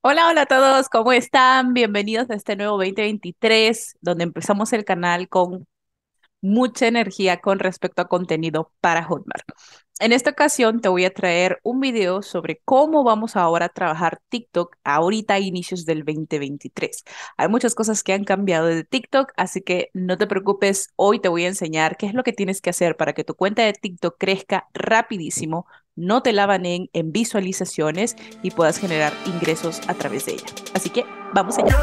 Hola, hola a todos, ¿cómo están? Bienvenidos a este nuevo 2023, donde empezamos el canal con mucha energía con respecto a contenido para Hotmart. En esta ocasión te voy a traer un video sobre cómo vamos ahora a trabajar TikTok ahorita a inicios del 2023. Hay muchas cosas que han cambiado de TikTok, así que no te preocupes, hoy te voy a enseñar qué es lo que tienes que hacer para que tu cuenta de TikTok crezca rapidísimo no te la en en visualizaciones y puedas generar ingresos a través de ella. Así que vamos allá.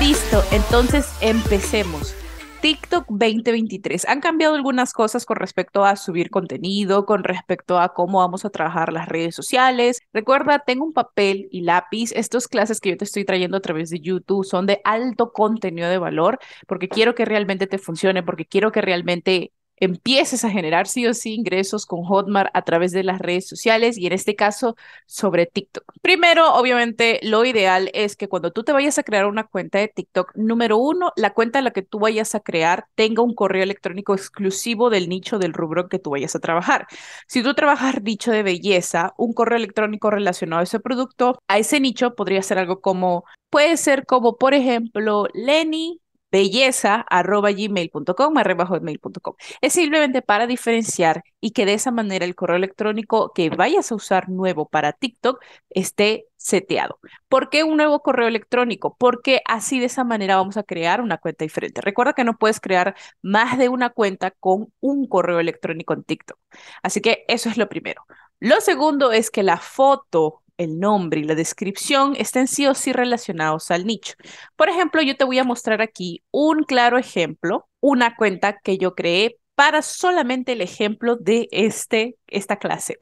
Listo, entonces empecemos. TikTok 2023. Han cambiado algunas cosas con respecto a subir contenido, con respecto a cómo vamos a trabajar las redes sociales. Recuerda, tengo un papel y lápiz. Estas clases que yo te estoy trayendo a través de YouTube son de alto contenido de valor porque quiero que realmente te funcione, porque quiero que realmente empieces a generar sí o sí ingresos con Hotmart a través de las redes sociales y en este caso sobre TikTok. Primero, obviamente, lo ideal es que cuando tú te vayas a crear una cuenta de TikTok, número uno, la cuenta en la que tú vayas a crear tenga un correo electrónico exclusivo del nicho del rubro que tú vayas a trabajar. Si tú trabajas nicho de belleza, un correo electrónico relacionado a ese producto, a ese nicho podría ser algo como, puede ser como, por ejemplo, Lenny belleza.gmail.com, gmail.com Es simplemente para diferenciar y que de esa manera el correo electrónico que vayas a usar nuevo para TikTok esté seteado. ¿Por qué un nuevo correo electrónico? Porque así de esa manera vamos a crear una cuenta diferente. Recuerda que no puedes crear más de una cuenta con un correo electrónico en TikTok. Así que eso es lo primero. Lo segundo es que la foto el nombre y la descripción estén sí o sí relacionados al nicho. Por ejemplo, yo te voy a mostrar aquí un claro ejemplo, una cuenta que yo creé para solamente el ejemplo de este, esta clase.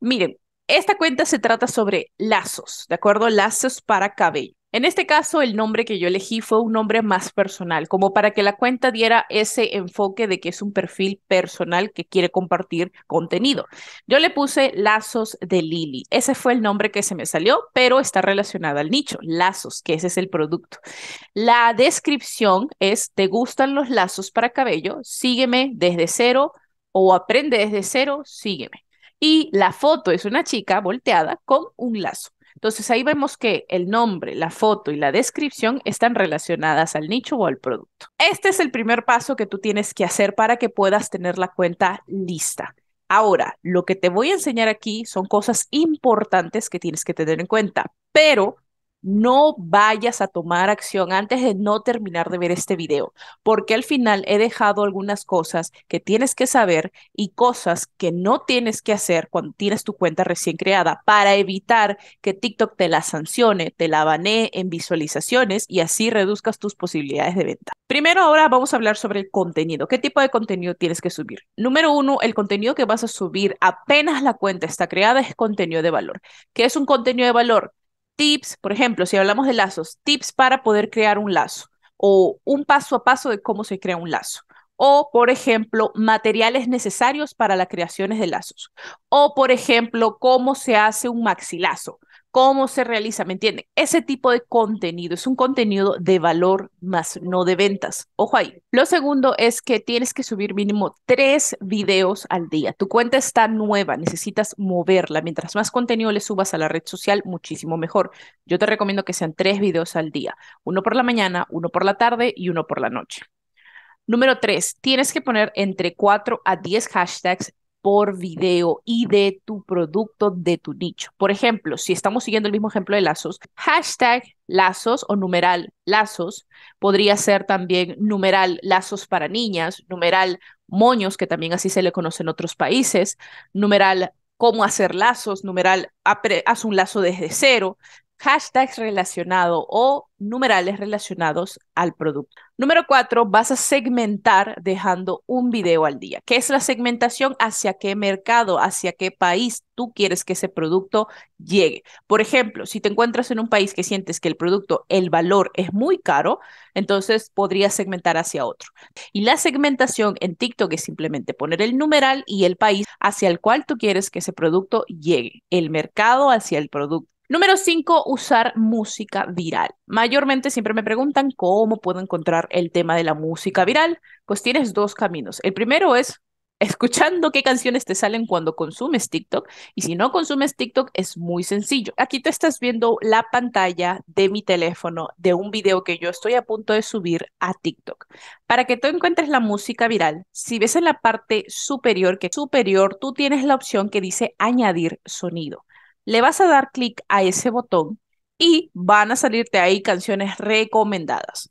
Miren, esta cuenta se trata sobre lazos, ¿de acuerdo? Lazos para cabello. En este caso, el nombre que yo elegí fue un nombre más personal, como para que la cuenta diera ese enfoque de que es un perfil personal que quiere compartir contenido. Yo le puse Lazos de Lili. Ese fue el nombre que se me salió, pero está relacionado al nicho, lazos, que ese es el producto. La descripción es, ¿te gustan los lazos para cabello? Sígueme desde cero o aprende desde cero, sígueme. Y la foto es una chica volteada con un lazo. Entonces ahí vemos que el nombre, la foto y la descripción están relacionadas al nicho o al producto. Este es el primer paso que tú tienes que hacer para que puedas tener la cuenta lista. Ahora, lo que te voy a enseñar aquí son cosas importantes que tienes que tener en cuenta, pero no vayas a tomar acción antes de no terminar de ver este video, porque al final he dejado algunas cosas que tienes que saber y cosas que no tienes que hacer cuando tienes tu cuenta recién creada para evitar que TikTok te la sancione, te la banee en visualizaciones y así reduzcas tus posibilidades de venta. Primero ahora vamos a hablar sobre el contenido. ¿Qué tipo de contenido tienes que subir? Número uno, el contenido que vas a subir apenas la cuenta está creada es contenido de valor. ¿Qué es un contenido de valor? tips, por ejemplo, si hablamos de lazos, tips para poder crear un lazo o un paso a paso de cómo se crea un lazo. O, por ejemplo, materiales necesarios para las creaciones de lazos. O, por ejemplo, cómo se hace un maxilazo cómo se realiza, ¿me entienden? Ese tipo de contenido es un contenido de valor más no de ventas. Ojo ahí. Lo segundo es que tienes que subir mínimo tres videos al día. Tu cuenta está nueva, necesitas moverla. Mientras más contenido le subas a la red social, muchísimo mejor. Yo te recomiendo que sean tres videos al día. Uno por la mañana, uno por la tarde y uno por la noche. Número tres, tienes que poner entre cuatro a diez hashtags por video y de tu producto, de tu nicho. Por ejemplo, si estamos siguiendo el mismo ejemplo de lazos, hashtag lazos o numeral lazos, podría ser también numeral lazos para niñas, numeral moños, que también así se le conoce en otros países, numeral cómo hacer lazos, numeral haz un lazo desde cero, hashtags relacionado o numerales relacionados al producto. Número cuatro, vas a segmentar dejando un video al día. ¿Qué es la segmentación? ¿Hacia qué mercado, hacia qué país tú quieres que ese producto llegue? Por ejemplo, si te encuentras en un país que sientes que el producto, el valor es muy caro, entonces podrías segmentar hacia otro. Y la segmentación en TikTok es simplemente poner el numeral y el país hacia el cual tú quieres que ese producto llegue, el mercado hacia el producto Número 5, usar música viral. Mayormente siempre me preguntan cómo puedo encontrar el tema de la música viral. Pues tienes dos caminos. El primero es escuchando qué canciones te salen cuando consumes TikTok. Y si no consumes TikTok, es muy sencillo. Aquí te estás viendo la pantalla de mi teléfono de un video que yo estoy a punto de subir a TikTok. Para que tú encuentres la música viral, si ves en la parte superior, que superior, tú tienes la opción que dice añadir sonido le vas a dar clic a ese botón y van a salirte ahí canciones recomendadas.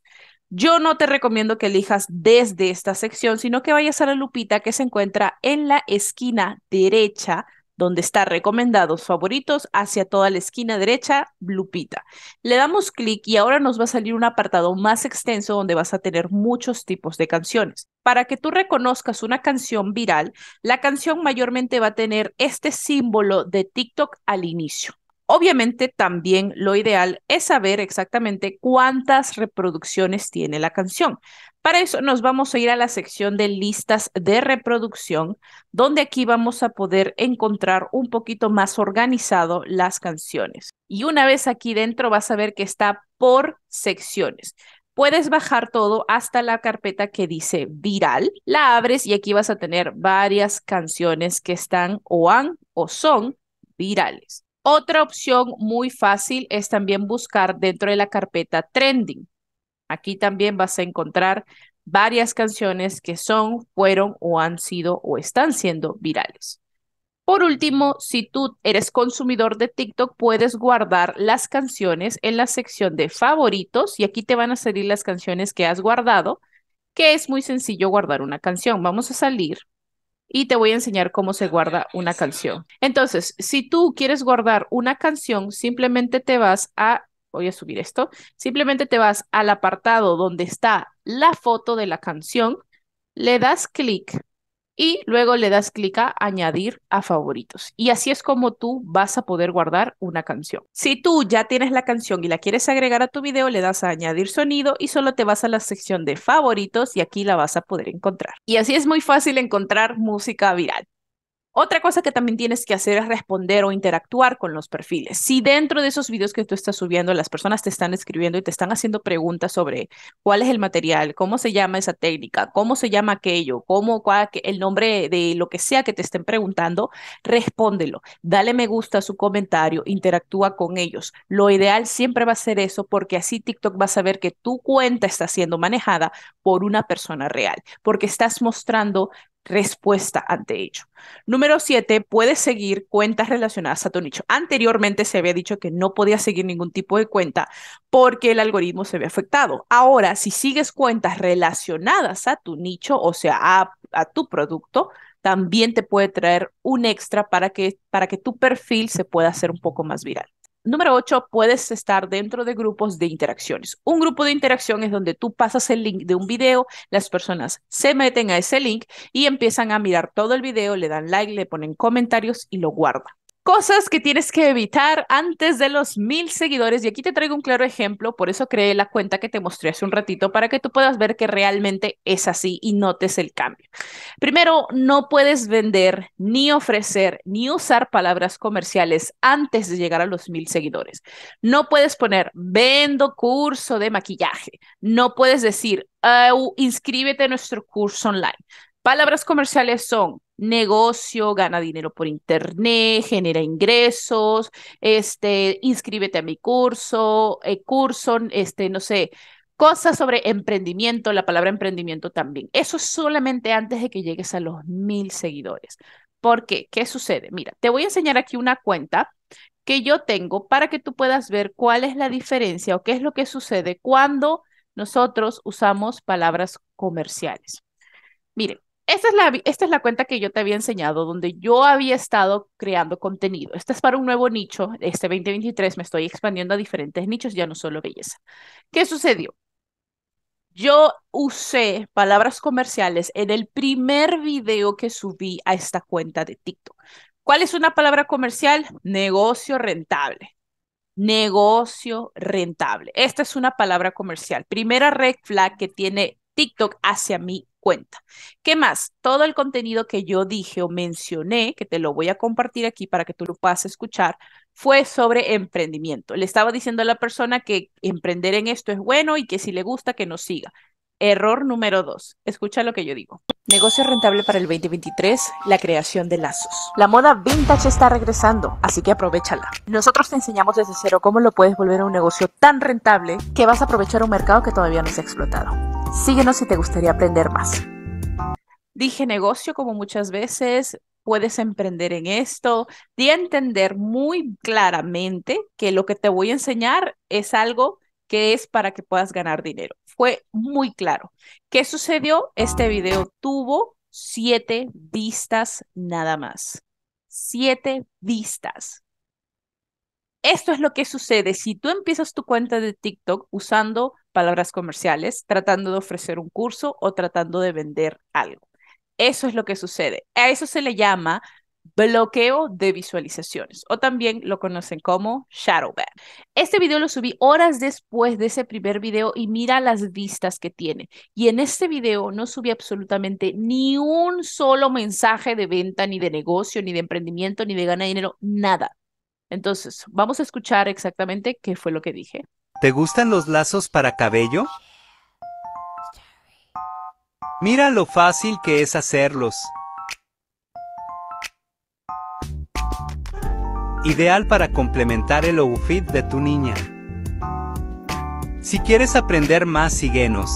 Yo no te recomiendo que elijas desde esta sección, sino que vayas a la lupita que se encuentra en la esquina derecha donde está recomendados favoritos hacia toda la esquina derecha, Blupita. Le damos clic y ahora nos va a salir un apartado más extenso donde vas a tener muchos tipos de canciones. Para que tú reconozcas una canción viral, la canción mayormente va a tener este símbolo de TikTok al inicio. Obviamente también lo ideal es saber exactamente cuántas reproducciones tiene la canción. Para eso nos vamos a ir a la sección de listas de reproducción, donde aquí vamos a poder encontrar un poquito más organizado las canciones. Y una vez aquí dentro vas a ver que está por secciones. Puedes bajar todo hasta la carpeta que dice viral, la abres y aquí vas a tener varias canciones que están o han o son virales. Otra opción muy fácil es también buscar dentro de la carpeta trending. Aquí también vas a encontrar varias canciones que son, fueron o han sido o están siendo virales. Por último, si tú eres consumidor de TikTok, puedes guardar las canciones en la sección de favoritos y aquí te van a salir las canciones que has guardado, que es muy sencillo guardar una canción. Vamos a salir y te voy a enseñar cómo se guarda una canción. Entonces, si tú quieres guardar una canción, simplemente te vas a, voy a subir esto, simplemente te vas al apartado donde está la foto de la canción, le das clic y luego le das clic a añadir a favoritos. Y así es como tú vas a poder guardar una canción. Si tú ya tienes la canción y la quieres agregar a tu video, le das a añadir sonido y solo te vas a la sección de favoritos y aquí la vas a poder encontrar. Y así es muy fácil encontrar música viral. Otra cosa que también tienes que hacer es responder o interactuar con los perfiles. Si dentro de esos videos que tú estás subiendo las personas te están escribiendo y te están haciendo preguntas sobre cuál es el material, cómo se llama esa técnica, cómo se llama aquello, cómo el nombre de lo que sea que te estén preguntando, respóndelo. Dale me gusta a su comentario, interactúa con ellos. Lo ideal siempre va a ser eso porque así TikTok va a saber que tu cuenta está siendo manejada por una persona real, porque estás mostrando respuesta ante ello. Número siete, puedes seguir cuentas relacionadas a tu nicho. Anteriormente se había dicho que no podías seguir ningún tipo de cuenta porque el algoritmo se ve afectado. Ahora, si sigues cuentas relacionadas a tu nicho, o sea, a, a tu producto, también te puede traer un extra para que, para que tu perfil se pueda hacer un poco más viral. Número 8, puedes estar dentro de grupos de interacciones. Un grupo de interacción es donde tú pasas el link de un video, las personas se meten a ese link y empiezan a mirar todo el video, le dan like, le ponen comentarios y lo guardan. Cosas que tienes que evitar antes de los mil seguidores. Y aquí te traigo un claro ejemplo, por eso creé la cuenta que te mostré hace un ratito para que tú puedas ver que realmente es así y notes el cambio. Primero, no puedes vender, ni ofrecer, ni usar palabras comerciales antes de llegar a los mil seguidores. No puedes poner, vendo curso de maquillaje. No puedes decir, inscríbete a nuestro curso online. Palabras comerciales son negocio, gana dinero por internet, genera ingresos, este, inscríbete a mi curso, eh, curso, este, no sé, cosas sobre emprendimiento, la palabra emprendimiento también. Eso es solamente antes de que llegues a los mil seguidores. ¿Por qué? ¿Qué sucede? Mira, te voy a enseñar aquí una cuenta que yo tengo para que tú puedas ver cuál es la diferencia o qué es lo que sucede cuando nosotros usamos palabras comerciales. Miren, esta es, la, esta es la cuenta que yo te había enseñado, donde yo había estado creando contenido. Esta es para un nuevo nicho. Este 2023 me estoy expandiendo a diferentes nichos, ya no solo belleza. ¿Qué sucedió? Yo usé palabras comerciales en el primer video que subí a esta cuenta de TikTok. ¿Cuál es una palabra comercial? Negocio rentable. Negocio rentable. Esta es una palabra comercial. Primera red flag que tiene TikTok hacia mí cuenta. ¿Qué más? Todo el contenido que yo dije o mencioné, que te lo voy a compartir aquí para que tú lo puedas escuchar, fue sobre emprendimiento. Le estaba diciendo a la persona que emprender en esto es bueno y que si le gusta, que nos siga. Error número dos. Escucha lo que yo digo. Negocio rentable para el 2023, la creación de lazos. La moda vintage está regresando, así que aprovechala. Nosotros te enseñamos desde cero cómo lo puedes volver a un negocio tan rentable que vas a aprovechar un mercado que todavía no se ha explotado. Síguenos si te gustaría aprender más. Dije negocio como muchas veces, puedes emprender en esto, di a entender muy claramente que lo que te voy a enseñar es algo que es para que puedas ganar dinero. Fue muy claro. ¿Qué sucedió? Este video tuvo siete vistas nada más. Siete vistas. Esto es lo que sucede si tú empiezas tu cuenta de TikTok usando palabras comerciales, tratando de ofrecer un curso o tratando de vender algo. Eso es lo que sucede. A eso se le llama bloqueo de visualizaciones o también lo conocen como shadow Este video lo subí horas después de ese primer video y mira las vistas que tiene. Y en este video no subí absolutamente ni un solo mensaje de venta, ni de negocio, ni de emprendimiento, ni de gana dinero, nada. Entonces, vamos a escuchar exactamente qué fue lo que dije. ¿Te gustan los lazos para cabello? Mira lo fácil que es hacerlos. Ideal para complementar el outfit de tu niña. Si quieres aprender más, síguenos.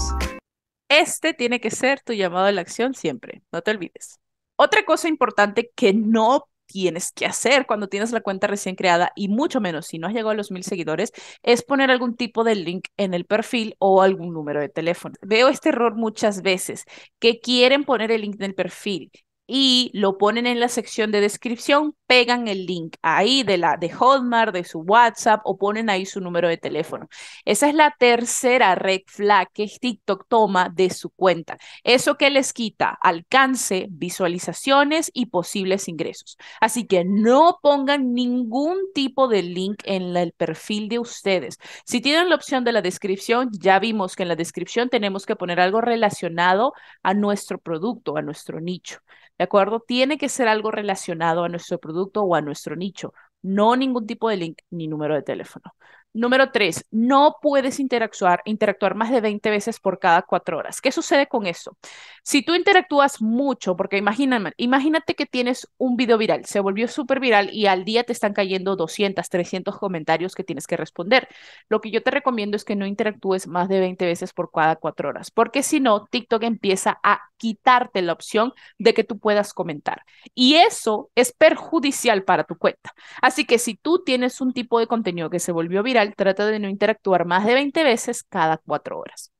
Este tiene que ser tu llamado a la acción siempre, no te olvides. Otra cosa importante que no tienes que hacer cuando tienes la cuenta recién creada y mucho menos si no has llegado a los mil seguidores, es poner algún tipo de link en el perfil o algún número de teléfono. Veo este error muchas veces, que quieren poner el link en el perfil y lo ponen en la sección de descripción pegan el link ahí de la de Hotmart, de su WhatsApp o ponen ahí su número de teléfono. Esa es la tercera red flag que TikTok toma de su cuenta. Eso que les quita alcance, visualizaciones y posibles ingresos. Así que no pongan ningún tipo de link en el perfil de ustedes. Si tienen la opción de la descripción, ya vimos que en la descripción tenemos que poner algo relacionado a nuestro producto, a nuestro nicho. ¿De acuerdo? Tiene que ser algo relacionado a nuestro producto producto o a nuestro nicho, no ningún tipo de link ni número de teléfono. Número tres, no puedes interactuar, interactuar más de 20 veces por cada cuatro horas. ¿Qué sucede con eso? Si tú interactúas mucho, porque imagínate, imagínate que tienes un video viral, se volvió súper viral y al día te están cayendo 200, 300 comentarios que tienes que responder. Lo que yo te recomiendo es que no interactúes más de 20 veces por cada cuatro horas, porque si no, TikTok empieza a quitarte la opción de que tú puedas comentar. Y eso es perjudicial para tu cuenta. Así que si tú tienes un tipo de contenido que se volvió viral, trata de no interactuar más de 20 veces cada cuatro horas.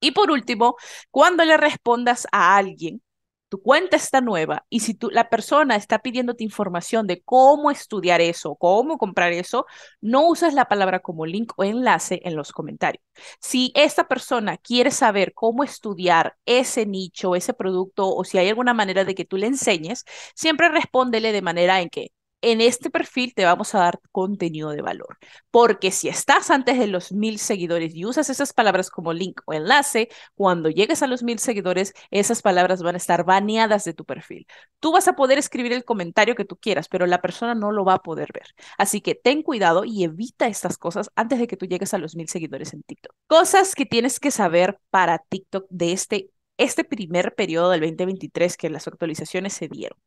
Y por último, cuando le respondas a alguien, tu cuenta está nueva y si tú, la persona está pidiéndote información de cómo estudiar eso, cómo comprar eso, no uses la palabra como link o enlace en los comentarios. Si esta persona quiere saber cómo estudiar ese nicho, ese producto o si hay alguna manera de que tú le enseñes, siempre respóndele de manera en que en este perfil te vamos a dar contenido de valor. Porque si estás antes de los mil seguidores y usas esas palabras como link o enlace, cuando llegues a los mil seguidores, esas palabras van a estar baneadas de tu perfil. Tú vas a poder escribir el comentario que tú quieras, pero la persona no lo va a poder ver. Así que ten cuidado y evita estas cosas antes de que tú llegues a los mil seguidores en TikTok. Cosas que tienes que saber para TikTok de este este primer periodo del 2023 que las actualizaciones se dieron.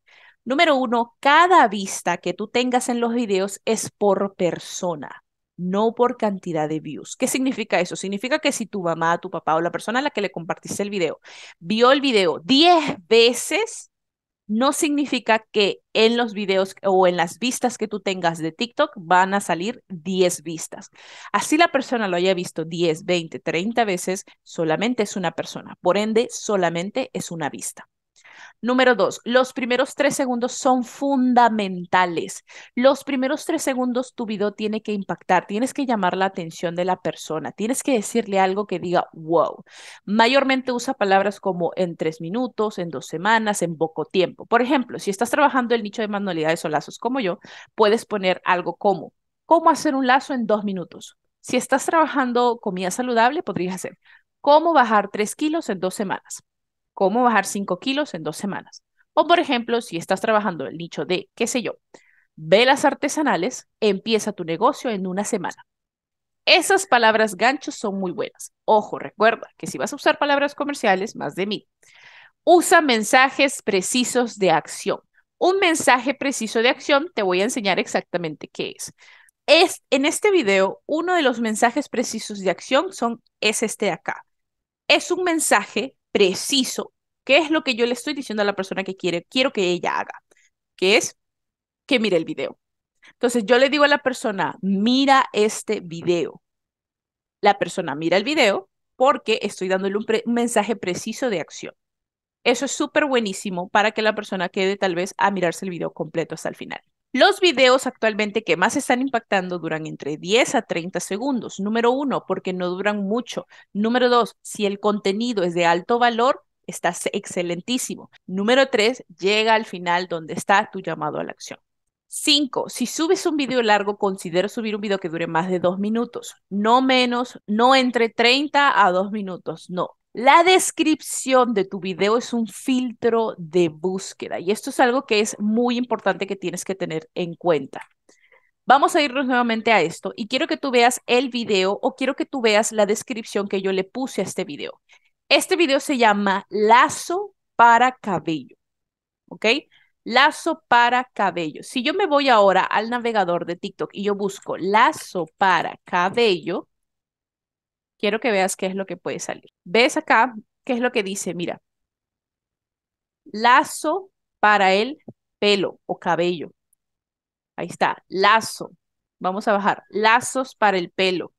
Número uno, cada vista que tú tengas en los videos es por persona, no por cantidad de views. ¿Qué significa eso? Significa que si tu mamá, tu papá o la persona a la que le compartiste el video vio el video 10 veces, no significa que en los videos o en las vistas que tú tengas de TikTok van a salir 10 vistas. Así la persona lo haya visto 10, 20, 30 veces, solamente es una persona. Por ende, solamente es una vista. Número dos, los primeros tres segundos son fundamentales. Los primeros tres segundos tu video tiene que impactar, tienes que llamar la atención de la persona, tienes que decirle algo que diga, wow. Mayormente usa palabras como en tres minutos, en dos semanas, en poco tiempo. Por ejemplo, si estás trabajando el nicho de manualidades o lazos como yo, puedes poner algo como, ¿cómo hacer un lazo en dos minutos? Si estás trabajando comida saludable, podrías hacer, ¿cómo bajar tres kilos en dos semanas? cómo bajar 5 kilos en dos semanas. O por ejemplo, si estás trabajando el nicho de, qué sé yo, velas artesanales, empieza tu negocio en una semana. Esas palabras ganchos son muy buenas. Ojo, recuerda que si vas a usar palabras comerciales, más de mí. Usa mensajes precisos de acción. Un mensaje preciso de acción, te voy a enseñar exactamente qué es. es en este video, uno de los mensajes precisos de acción son, es este de acá. Es un mensaje preciso qué es lo que yo le estoy diciendo a la persona que quiere, quiero que ella haga, que es que mire el video. Entonces yo le digo a la persona, mira este video. La persona mira el video porque estoy dándole un, un mensaje preciso de acción. Eso es súper buenísimo para que la persona quede tal vez a mirarse el video completo hasta el final. Los videos actualmente que más están impactando duran entre 10 a 30 segundos. Número uno, porque no duran mucho. Número dos, si el contenido es de alto valor, estás excelentísimo. Número tres, llega al final donde está tu llamado a la acción. Cinco, Si subes un video largo, considero subir un video que dure más de dos minutos, no menos, no entre 30 a dos minutos, no, la descripción de tu video es un filtro de búsqueda y esto es algo que es muy importante que tienes que tener en cuenta. Vamos a irnos nuevamente a esto y quiero que tú veas el video o quiero que tú veas la descripción que yo le puse a este video. Este video se llama Lazo para cabello. ¿Ok? Lazo para cabello. Si yo me voy ahora al navegador de TikTok y yo busco lazo para cabello, Quiero que veas qué es lo que puede salir. Ves acá qué es lo que dice, mira. Lazo para el pelo o cabello. Ahí está, lazo. Vamos a bajar, lazos para el pelo.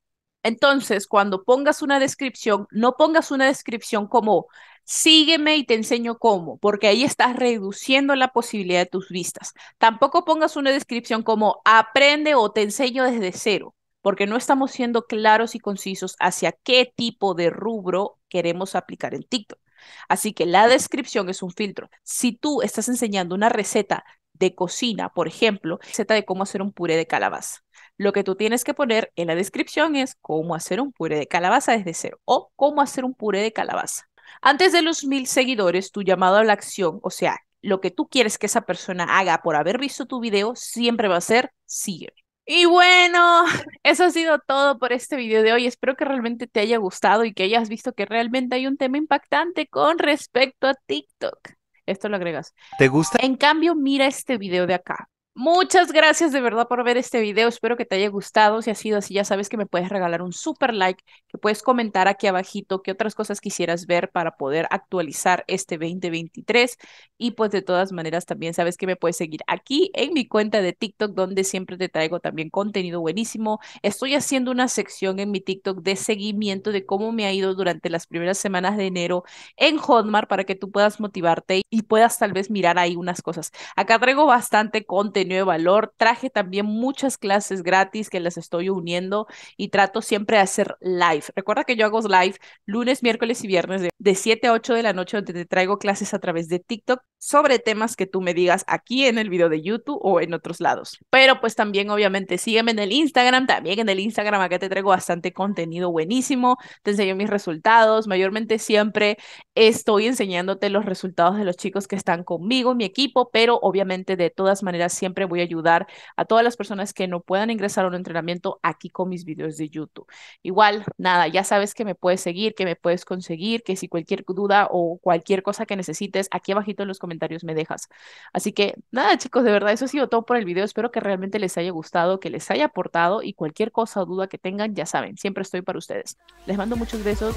Entonces, cuando pongas una descripción, no pongas una descripción como sígueme y te enseño cómo, porque ahí estás reduciendo la posibilidad de tus vistas. Tampoco pongas una descripción como aprende o te enseño desde cero, porque no estamos siendo claros y concisos hacia qué tipo de rubro queremos aplicar en TikTok. Así que la descripción es un filtro. Si tú estás enseñando una receta de cocina, por ejemplo, receta de cómo hacer un puré de calabaza, lo que tú tienes que poner en la descripción es cómo hacer un puré de calabaza desde cero o cómo hacer un puré de calabaza. Antes de los mil seguidores, tu llamado a la acción, o sea, lo que tú quieres que esa persona haga por haber visto tu video, siempre va a ser sígueme. Y bueno, eso ha sido todo por este video de hoy. Espero que realmente te haya gustado y que hayas visto que realmente hay un tema impactante con respecto a TikTok. Esto lo agregas. ¿Te gusta? En cambio, mira este video de acá. Muchas gracias de verdad por ver este video. Espero que te haya gustado. Si ha sido así, ya sabes que me puedes regalar un super like, que puedes comentar aquí abajito qué otras cosas quisieras ver para poder actualizar este 2023. Y pues de todas maneras también sabes que me puedes seguir aquí en mi cuenta de TikTok, donde siempre te traigo también contenido buenísimo. Estoy haciendo una sección en mi TikTok de seguimiento de cómo me ha ido durante las primeras semanas de enero en Hotmart para que tú puedas motivarte y puedas tal vez mirar ahí unas cosas. Acá traigo bastante contenido de valor. Traje también muchas clases gratis que las estoy uniendo y trato siempre de hacer live. Recuerda que yo hago live lunes, miércoles y viernes de, de 7 a 8 de la noche donde te traigo clases a través de TikTok sobre temas que tú me digas aquí en el video de YouTube o en otros lados. Pero pues también obviamente sígueme en el Instagram, también en el Instagram acá te traigo bastante contenido buenísimo, te enseño mis resultados, mayormente siempre estoy enseñándote los resultados de los chicos que están conmigo, mi equipo, pero obviamente de todas maneras siempre voy a ayudar a todas las personas que no puedan ingresar a un entrenamiento aquí con mis videos de YouTube. Igual, nada, ya sabes que me puedes seguir, que me puedes conseguir, que si cualquier duda o cualquier cosa que necesites, aquí abajito en los comentarios me dejas. Así que nada, chicos, de verdad, eso ha sido todo por el video. Espero que realmente les haya gustado, que les haya aportado y cualquier cosa o duda que tengan, ya saben, siempre estoy para ustedes. Les mando muchos besos,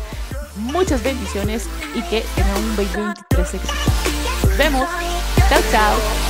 muchas bendiciones y que tengan un 2023 vemos. Chao, chao.